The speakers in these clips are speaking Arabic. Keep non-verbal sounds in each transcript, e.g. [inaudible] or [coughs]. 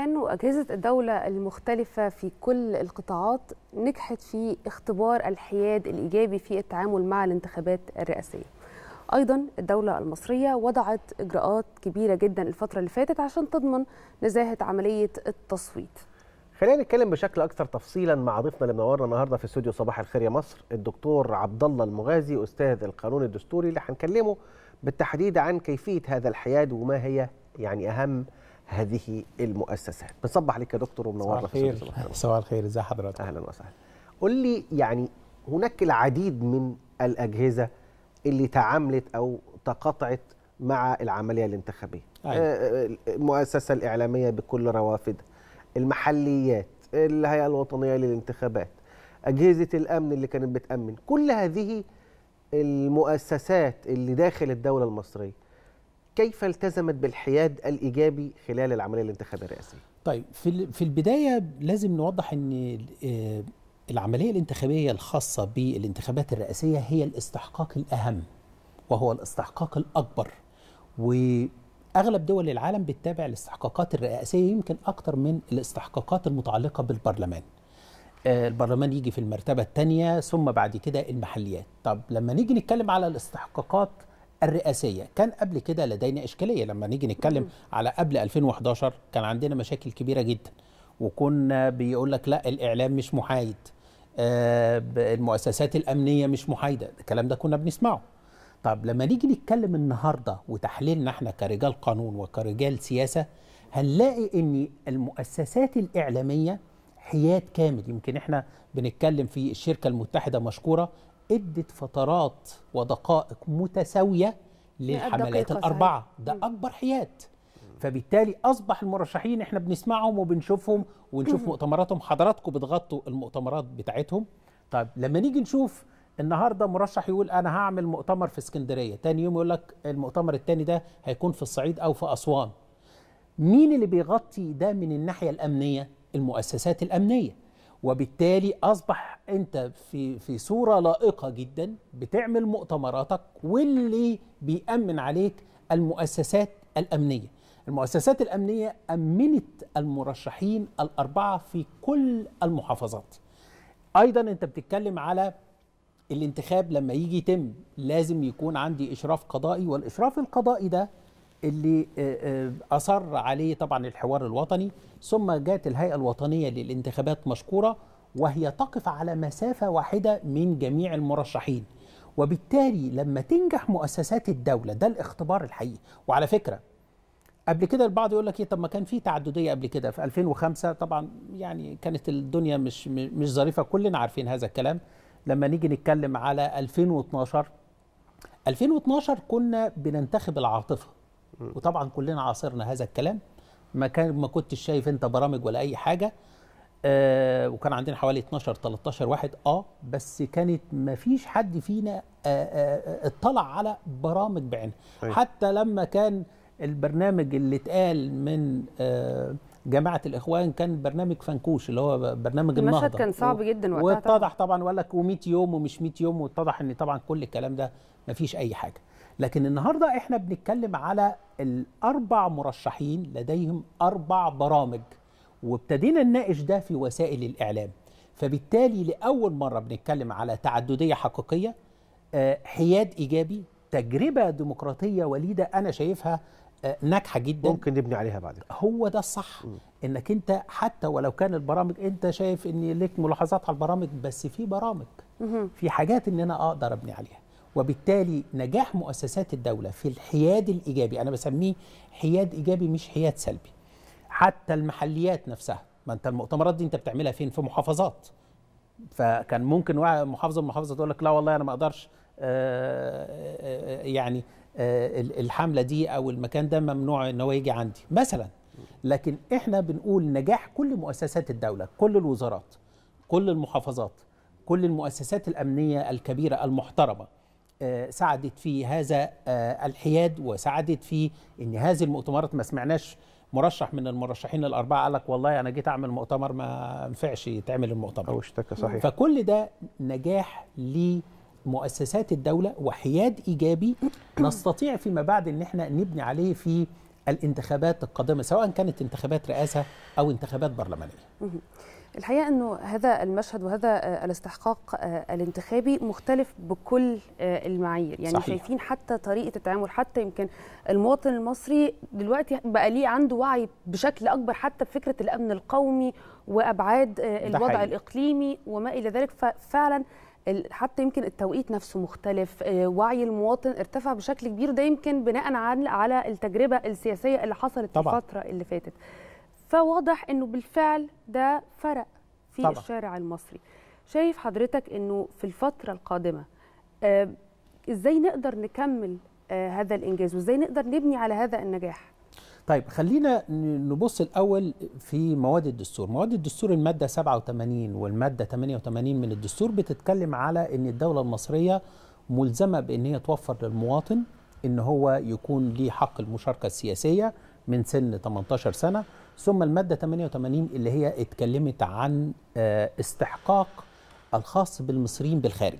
أنه أجهزة الدولة المختلفة في كل القطاعات نجحت في اختبار الحياد الإيجابي في التعامل مع الانتخابات الرئاسية أيضا الدولة المصرية وضعت إجراءات كبيرة جدا الفترة اللي فاتت عشان تضمن نزاهة عملية التصويت خلينا نتكلم بشكل اكثر تفصيلا مع ضيفنا اللي منورنا النهارده في استوديو صباح الخير يا مصر الدكتور عبد الله المغازي استاذ القانون الدستوري اللي هنكلمه بالتحديد عن كيفيه هذا الحياد وما هي يعني اهم هذه المؤسسات بنصبح عليك يا دكتور ومنورنا صباح الخير صباح الخير ازي حضرتك اهلا وسهلا قول لي يعني هناك العديد من الاجهزه اللي تعاملت او تقاطعت مع العمليه الانتخابيه أيوة. آه، آه، المؤسسه الاعلاميه بكل روافدها المحليات الهيئه الوطنيه للانتخابات اجهزه الامن اللي كانت بتامن كل هذه المؤسسات اللي داخل الدوله المصريه كيف التزمت بالحياد الإيجابي خلال العملية الانتخابية الرئاسية؟ طيب في في البداية لازم نوضح أن آه، العملية الانتخابية الخاصة بالانتخابات الرئاسية هي الاستحقاق الأهم وهو الاستحقاق الأكبر وأغلب دول العالم بتتابع الاستحقاقات الرئاسية يمكن أكتر من الاستحقاقات المتعلقة بالبرلمان آه، البرلمان يجي في المرتبة الثانية ثم بعد كده المحليات طب لما نيجي نتكلم على الاستحقاقات الرئاسيه كان قبل كده لدينا اشكاليه لما نيجي نتكلم على قبل 2011 كان عندنا مشاكل كبيره جدا وكنا بيقول لك لا الاعلام مش محايد آه المؤسسات الامنيه مش محايده الكلام ده كنا بنسمعه طب لما نيجي نتكلم النهارده وتحليلنا احنا كرجال قانون وكرجال سياسه هنلاقي ان المؤسسات الاعلاميه حياد كامل يمكن احنا بنتكلم في الشركه المتحده مشكوره ادت فترات ودقائق متساويه للحملات الاربعه ده اكبر حياد فبالتالي اصبح المرشحين احنا بنسمعهم وبنشوفهم ونشوف مؤتمراتهم حضراتكم بتغطوا المؤتمرات بتاعتهم طيب لما نيجي نشوف النهارده مرشح يقول انا هعمل مؤتمر في اسكندريه تاني يوم يقول لك المؤتمر التاني ده هيكون في الصعيد او في اسوان مين اللي بيغطي ده من الناحيه الامنيه المؤسسات الامنيه وبالتالي اصبح انت في في صوره لائقه جدا بتعمل مؤتمراتك واللي بيامن عليك المؤسسات الامنيه المؤسسات الامنيه امنت المرشحين الاربعه في كل المحافظات ايضا انت بتتكلم على الانتخاب لما يجي يتم لازم يكون عندي اشراف قضائي والاشراف القضائي ده اللي آه، آه، أصر عليه طبعا الحوار الوطني ثم جاءت الهيئة الوطنية للانتخابات مشكورة وهي تقف على مسافة واحدة من جميع المرشحين وبالتالي لما تنجح مؤسسات الدولة ده الاختبار الحقيقي وعلى فكرة قبل كده البعض يقول لك ايه طب ما كان في تعدديه قبل كده في 2005 طبعا يعني كانت الدنيا مش مش ظريفه كلنا عارفين هذا الكلام لما نيجي نتكلم على 2012 2012 كنا بننتخب العاطفه وطبعا كلنا عاصرنا هذا الكلام ما كان ما كنتش شايف انت برامج ولا اي حاجه آه وكان عندنا حوالي 12 13 واحد اه بس كانت ما فيش حد فينا آه آه, آه، اطلع على برامج بعينها طيب. حتى لما كان البرنامج اللي اتقال من آه جماعه الاخوان كان برنامج فنكوش اللي هو برنامج النهضه المشهد كان صعب جدا وقتها واتضح طبعا وقال لك و100 يوم ومش 100 يوم واتضح ان طبعا كل الكلام ده ما فيش اي حاجه لكن النهارده احنا بنتكلم على الاربع مرشحين لديهم اربع برامج وابتدينا نناقش ده في وسائل الاعلام فبالتالي لاول مره بنتكلم على تعدديه حقيقيه آه، حياد ايجابي تجربه ديمقراطيه وليده انا شايفها آه، ناجحه جدا ممكن نبني عليها بعد كده هو ده الصح انك انت حتى ولو كان البرامج انت شايف ان لك ملاحظات على البرامج بس في برامج في حاجات ان انا اقدر ابني عليها وبالتالي نجاح مؤسسات الدولة في الحياد الإيجابي أنا بسميه حياد إيجابي مش حياد سلبي حتى المحليات نفسها ما أنت المؤتمرات دي أنت بتعملها فين في محافظات فكان ممكن محافظة محافظة تقول لك لا والله أنا ما أقدرش آه، آه، آه، يعني الحملة دي أو المكان ده ممنوع أن هو يجي عندي مثلا لكن إحنا بنقول نجاح كل مؤسسات الدولة كل الوزارات كل المحافظات كل المؤسسات الأمنية الكبيرة المحترمة آه، ساعدت في هذا آه، الحياد وساعدت في ان هذه المؤتمرات ما سمعناش مرشح من المرشحين الاربعه قال لك والله انا جيت اعمل مؤتمر ما ينفعش يتعمل المؤتمر او اشتكى صحيح فكل ده نجاح لمؤسسات الدوله وحياد ايجابي [coughs] نستطيع فيما بعد ان احنا نبني عليه في الانتخابات القادمه سواء كانت انتخابات رئاسه او انتخابات برلمانيه الحقيقه انه هذا المشهد وهذا آه، الاستحقاق آه، الانتخابي مختلف بكل آه، المعايير يعني صحيح. شايفين حتى طريقه التعامل حتى يمكن المواطن المصري دلوقتي بقى ليه عنده وعي بشكل اكبر حتى بفكره الامن القومي وابعاد الوضع حقيقي. الاقليمي وما الى ذلك ففعلا حتى يمكن التوقيت نفسه مختلف وعي المواطن ارتفع بشكل كبير ده يمكن بناء على التجربه السياسيه اللي حصلت طبعا. الفتره اللي فاتت فواضح انه بالفعل ده فرق في طبعا. الشارع المصري شايف حضرتك انه في الفتره القادمه آه، ازاي نقدر نكمل آه، هذا الانجاز وازاي نقدر نبني على هذا النجاح طيب خلينا نبص الاول في مواد الدستور مواد الدستور الماده 87 والماده 88 من الدستور بتتكلم على ان الدوله المصريه ملزمه بان هي توفر للمواطن ان هو يكون ليه حق المشاركه السياسيه من سن 18 سنه ثم المادة 88 اللي هي اتكلمت عن آه، استحقاق الخاص بالمصريين بالخارج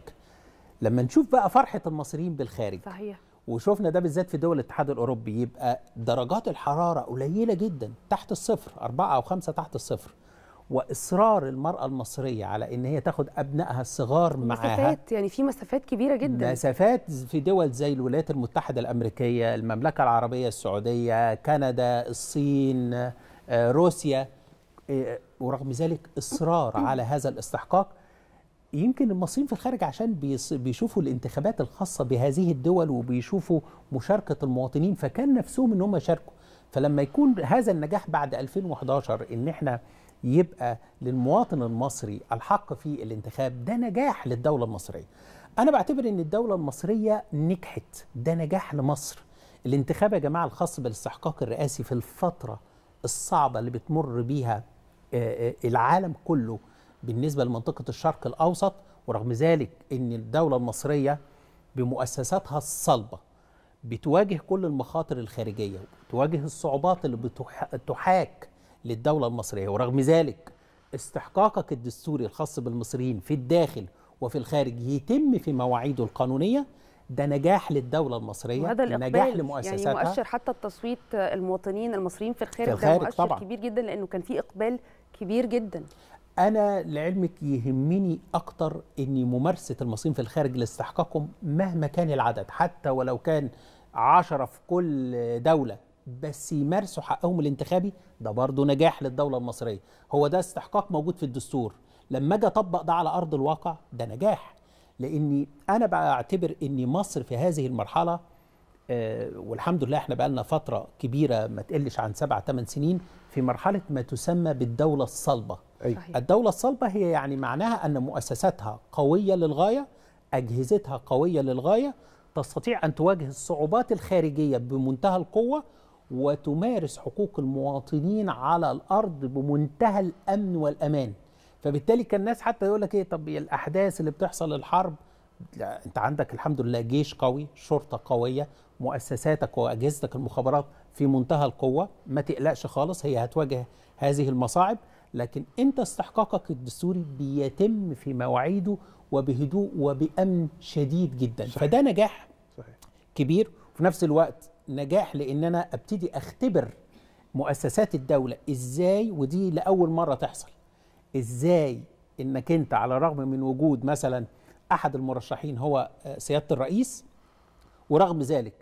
لما نشوف بقى فرحة المصريين بالخارج صحيح وشوفنا ده بالذات في دول الاتحاد الأوروبي يبقى درجات الحرارة قليلة جدا تحت الصفر أربعة أو خمسة تحت الصفر واصرار المراه المصريه على ان هي تاخد ابنائها الصغار معاها مسافات يعني في مسافات كبيره جدا مسافات في دول زي الولايات المتحده الامريكيه المملكه العربيه السعوديه كندا الصين آه، روسيا آه، ورغم ذلك إصرار على هذا الاستحقاق يمكن المصريين في الخارج عشان بيشوفوا الانتخابات الخاصة بهذه الدول وبيشوفوا مشاركة المواطنين فكان نفسهم ان هم يشاركوا فلما يكون هذا النجاح بعد 2011 ان احنا يبقى للمواطن المصري الحق في الانتخاب ده نجاح للدولة المصرية أنا بعتبر إن الدولة المصرية نجحت ده نجاح لمصر الانتخاب يا جماعة الخاص بالاستحقاق الرئاسي في الفترة الصعبه اللي بتمر بيها آه، آه، العالم كله بالنسبه لمنطقه الشرق الاوسط ورغم ذلك ان الدوله المصريه بمؤسساتها الصلبه بتواجه كل المخاطر الخارجيه وبتواجه الصعوبات اللي بتحاك للدوله المصريه ورغم ذلك استحقاقك الدستوري الخاص بالمصريين في الداخل وفي الخارج يتم في مواعيده القانونيه ده نجاح للدوله المصريه وهذا نجاح يعني لمؤسساتها يعني مؤشر حتى التصويت المواطنين المصريين في الخارج, في الخارج ده مؤشر طبعًا. كبير جدا لانه كان في اقبال كبير جدا انا لعلمك يهمني اكتر اني ممارسه المصريين في الخارج لاستحقاقهم مهما كان العدد حتى ولو كان عشرة في كل دوله بس يمارسوا حقهم الانتخابي ده برضه نجاح للدوله المصريه هو ده استحقاق موجود في الدستور لما اجي اطبق ده على ارض الواقع ده نجاح لاني انا اعتبر ان مصر في هذه المرحله آه، والحمد لله احنا لنا فتره كبيره ما تقلش عن سبع ثمان سنين في مرحله ما تسمى بالدوله الصلبه صحيح. الدوله الصلبه هي يعني معناها ان مؤسساتها قويه للغايه اجهزتها قويه للغايه تستطيع ان تواجه الصعوبات الخارجيه بمنتهى القوه وتمارس حقوق المواطنين على الارض بمنتهى الامن والامان فبالتالي كان الناس حتى يقول لك ايه طب الاحداث اللي بتحصل الحرب لا انت عندك الحمد لله جيش قوي شرطه قويه مؤسساتك واجهزتك المخابرات في منتهى القوه ما تقلقش خالص هي هتواجه هذه المصاعب لكن انت استحقاقك الدستوري بيتم في مواعيده وبهدوء وبامن شديد جدا صحيح. فده نجاح صحيح. كبير وفي نفس الوقت نجاح لان انا ابتدي اختبر مؤسسات الدوله ازاي ودي لاول مره تحصل ازاي انك انت على الرغم من وجود مثلا احد المرشحين هو آه، سياده الرئيس ورغم ذلك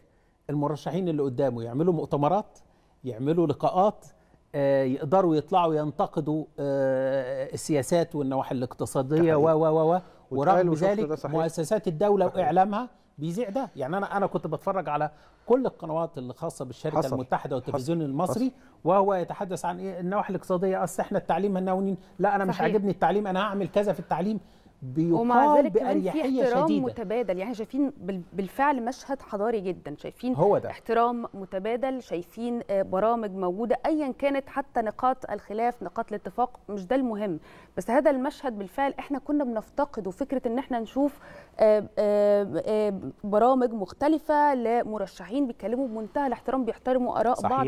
المرشحين اللي قدامه يعملوا مؤتمرات يعملوا لقاءات آه، يقدروا يطلعوا ينتقدوا آه، السياسات والنواحي الاقتصاديه و و و ورغم ذلك مؤسسات الدوله واعلامها بيذيع ده يعني انا انا كنت بتفرج على كل القنوات اللي خاصه بالشركه حصل المتحده والتلفزيون المصري حصل وهو يتحدث عن ايه النواحي الاقتصاديه اصل احنا التعليم هناونين لا انا صحيح. مش عاجبني التعليم انا هعمل كذا في التعليم بيقال ومع ذلك احترام متبادل يعني شايفين بالفعل مشهد حضاري جدا شايفين هو ده. احترام متبادل شايفين آه، برامج موجودة أيا كانت حتى نقاط الخلاف نقاط الاتفاق مش ده المهم بس هذا المشهد بالفعل احنا كنا بنفتقده فكرة ان احنا نشوف آه، آه، برامج مختلفة لمرشحين بيتكلموا بمنتهى الاحترام بيحترموا آراء صحيح. بعض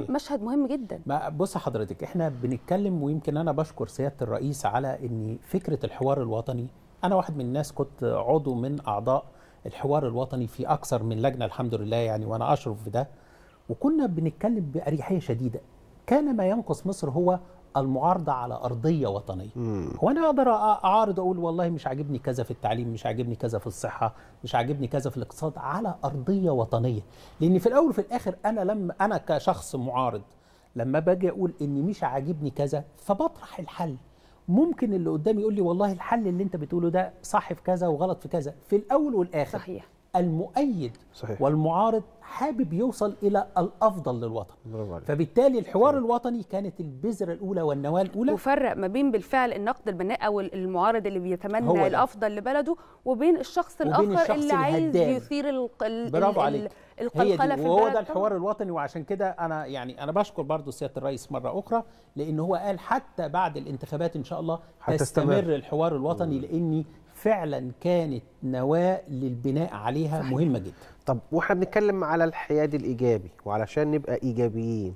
ده مشهد مهم جدا ما بص حضرتك احنا بنتكلم ويمكن أنا بشكر سيادة الرئيس على ان فكرة الحوار الوطني الوطني انا واحد من الناس كنت عضو من اعضاء الحوار الوطني في اكثر من لجنه الحمد لله يعني وانا اشرف بده ده وكنا بنتكلم باريحيه شديده كان ما ينقص مصر هو المعارضه على ارضيه وطنيه مم. هو انا اقدر اعارض اقول والله مش عاجبني كذا في التعليم مش عاجبني كذا في الصحه مش عاجبني كذا في الاقتصاد على ارضيه وطنيه لان في الاول وفي الاخر انا لما انا كشخص معارض لما باجي اقول ان مش عاجبني كذا فبطرح الحل ممكن اللي قدامي يقول لي والله الحل اللي انت بتقوله ده صح في كذا وغلط في كذا في الاول والاخر صحيح المؤيد صحيح. والمعارض حابب يوصل الى الافضل للوطن فبالتالي الحوار صحيح. الوطني كانت البذره الاولى والنواه الاولى وفرق ما بين بالفعل النقد البناء او المعارض اللي بيتمنى الافضل لبلده وبين الشخص وبين الاخر الشخص اللي الهدام. عايز يثير ال ال برافو عليك القلقله في وهو ده الحوار الوطني وعشان كده انا يعني انا بشكر برضه سياده الرئيس مره اخرى لان هو قال حتى بعد الانتخابات ان شاء الله هتستمر الحوار الوطني لاني فعلا كانت نواه للبناء عليها صحيح. مهمه جدا طب واحنا بنتكلم على الحياد الايجابي وعلشان نبقى ايجابيين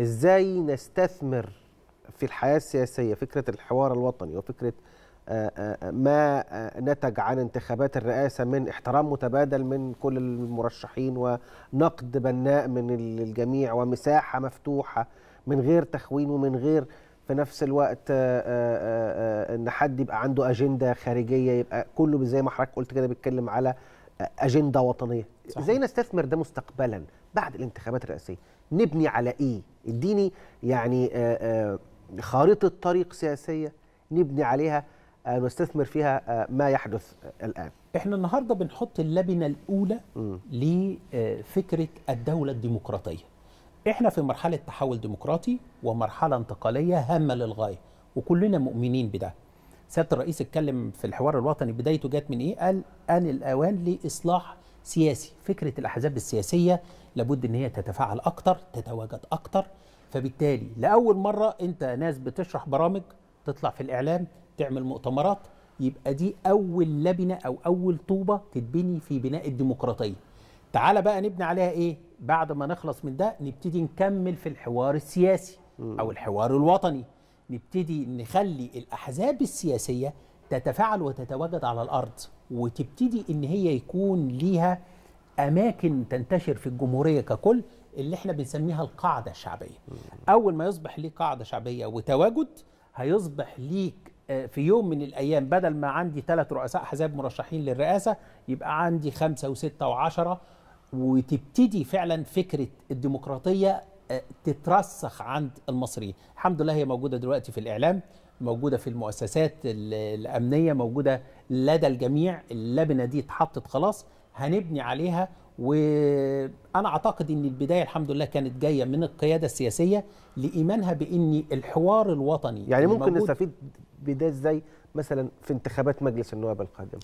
ازاي نستثمر في الحياه السياسيه فكره الحوار الوطني وفكره ما نتج عن انتخابات الرئاسة من احترام متبادل من كل المرشحين ونقد بناء من الجميع ومساحة مفتوحة من غير تخوين ومن غير في نفس الوقت آه، آه، آه، ان حد يبقى عنده اجنده خارجيه يبقى كله زي ما حضرتك قلت كده بيتكلم على اجنده وطنيه صحيح. ازاي نستثمر ده مستقبلا بعد الانتخابات الرئاسيه نبني على ايه اديني يعني خارطه طريق سياسيه نبني عليها آه، نستثمر فيها آه، ما يحدث الآن احنا النهاردة بنحط اللبنة الأولى م. لفكرة الدولة الديمقراطية احنا في مرحلة تحول ديمقراطي ومرحلة انتقالية هامة للغاية وكلنا مؤمنين بده سيادة الرئيس اتكلم في الحوار الوطني بدايته جت من ايه قال آن الأوان لإصلاح سياسي فكرة الأحزاب السياسية لابد أن هي تتفاعل أكتر تتواجد أكتر فبالتالي لأول مرة أنت ناس بتشرح برامج تطلع في الإعلام تعمل مؤتمرات يبقى دي اول لبنه او اول طوبه تتبني في بناء الديمقراطيه تعالى بقى نبني عليها ايه بعد ما نخلص من ده نبتدي نكمل في الحوار السياسي او الحوار الوطني نبتدي نخلي الاحزاب السياسيه تتفاعل وتتواجد على الارض وتبتدي ان هي يكون ليها اماكن تنتشر في الجمهوريه ككل اللي احنا بنسميها القاعده الشعبيه اول ما يصبح ليك قاعده شعبيه وتواجد هيصبح ليك في يوم من الايام بدل ما عندي ثلاث رؤساء احزاب مرشحين للرئاسه يبقى عندي خمسه وسته وعشره وتبتدي فعلا فكره الديمقراطيه آه، تترسخ عند المصريين الحمد لله هي موجوده دلوقتي في الاعلام موجودة في المؤسسات الأمنية موجودة لدى الجميع اللبنة دي اتحطت خلاص هنبني عليها وأنا أعتقد أن البداية الحمد لله كانت جاية من القيادة السياسية لإيمانها بأن الحوار الوطني يعني ممكن نستفيد بده ازاي مثلا في انتخابات مجلس النواب القادم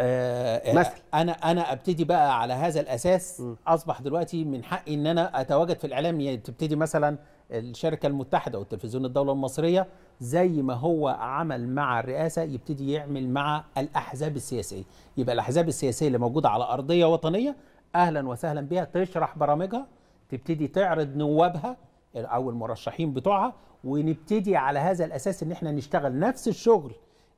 آه مثلا انا انا ابتدي بقى على هذا الاساس م. اصبح دلوقتي من حقي ان انا اتواجد في الاعلام يعني تبتدي مثلا الشركه المتحده والتلفزيون الدوله المصريه زي ما هو عمل مع الرئاسه يبتدي يعمل مع الاحزاب السياسيه يبقى الاحزاب السياسيه اللي موجوده على ارضيه وطنيه اهلا وسهلا بها تشرح برامجها تبتدي تعرض نوابها او المرشحين بتوعها ونبتدي على هذا الاساس ان احنا نشتغل نفس الشغل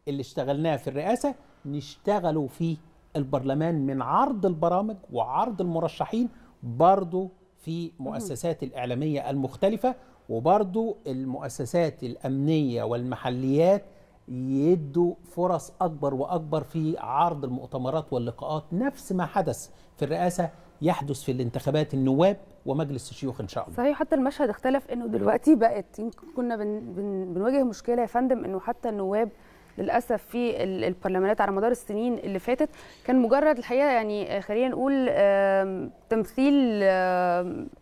اللي اشتغلناه في الرئاسه نشتغله في البرلمان من عرض البرامج وعرض المرشحين برضه في مؤسسات الاعلاميه المختلفه وبرضه المؤسسات الامنيه والمحليات يدوا فرص اكبر واكبر في عرض المؤتمرات واللقاءات نفس ما حدث في الرئاسه يحدث في الانتخابات النواب ومجلس الشيوخ ان شاء الله صحيح حتى المشهد اختلف انه دلوقتي بقت يمكن كنا بن بن بنواجه مشكله يا فندم انه حتى النواب للاسف في البرلمانات على مدار السنين اللي فاتت كان مجرد الحقيقه يعني خلينا نقول تمثيل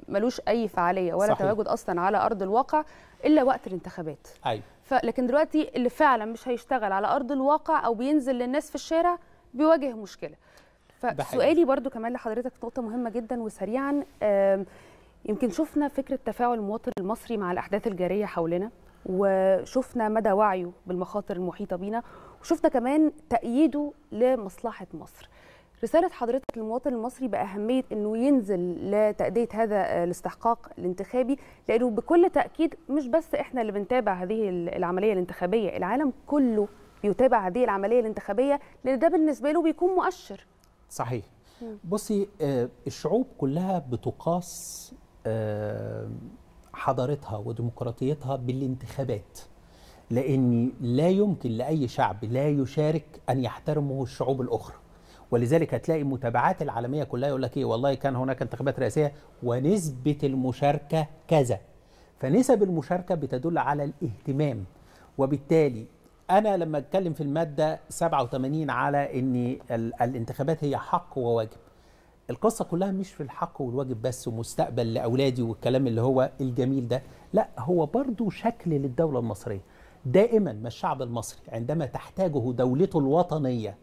ملوش اي فعاليه ولا صحيح. تواجد اصلا على ارض الواقع الا وقت الانتخابات ايوه لكن دلوقتي اللي فعلا مش هيشتغل على ارض الواقع او بينزل للناس في الشارع بيواجه مشكله فسؤالي برضو كمان لحضرتك نقطه مهمه جدا وسريعا يمكن شفنا فكره تفاعل المواطن المصري مع الاحداث الجاريه حولنا وشفنا مدى وعيه بالمخاطر المحيطه بينا وشفنا كمان تأييده لمصلحه مصر رسالة حضرتك للمواطن المصري بأهمية أنه ينزل لتأدية هذا الاستحقاق الانتخابي لأنه بكل تأكيد مش بس إحنا اللي بنتابع هذه العملية الانتخابية العالم كله بيتابع هذه العملية الانتخابية لأن ده بالنسبة له بيكون مؤشر صحيح نعم. بصي آه، الشعوب كلها بتقاس آه، حضارتها وديمقراطيتها بالانتخابات لأن لا يمكن لأي شعب لا يشارك أن يحترمه الشعوب الأخرى ولذلك هتلاقي المتابعات العالمية كلها يقول لك إيه والله كان هناك انتخابات رئاسية ونسبة المشاركة كذا فنسب المشاركة بتدل على الاهتمام وبالتالي انا لما اتكلم في الماده 87 على ان الانتخابات هي حق وواجب القصه كلها مش في الحق والواجب بس ومستقبل لاولادي والكلام اللي هو الجميل ده لا هو برضو شكل للدوله المصريه دائما ما الشعب المصري عندما تحتاجه دولته الوطنيه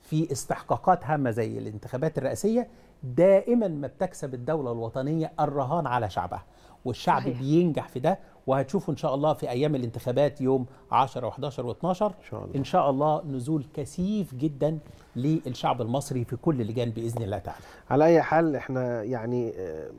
في استحقاقات هامه زي الانتخابات الرئاسيه دائما ما بتكسب الدوله الوطنيه الرهان على شعبها والشعب صحيح. بينجح في ده وهتشوفوا ان شاء الله في ايام الانتخابات يوم 10 و11 و12 ان شاء الله ان شاء الله نزول كثيف جدا للشعب المصري في كل لجان باذن الله تعالى على اي حال احنا يعني آه،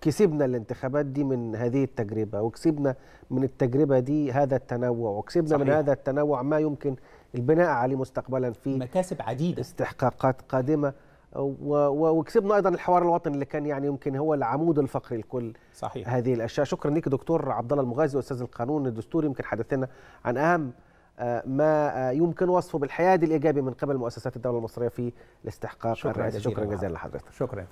كسبنا الانتخابات دي من هذه التجربه وكسبنا من التجربه دي هذا التنوع وكسبنا صحيح. من هذا التنوع ما يمكن البناء عليه مستقبلا في مكاسب عديده استحقاقات قادمه وكسبنا ايضا الحوار الوطني اللي كان يعني يمكن هو العمود الفقري لكل صحيح. هذه الاشياء شكرا لك دكتور عبد الله المغازي استاذ القانون الدستوري يمكن حدثنا عن اهم آه، ما آه، يمكن وصفه بالحياد الايجابي من قبل مؤسسات الدوله المصريه في الاستحقاق الرئاسي شكرا جزيلا لحضرتك شكرا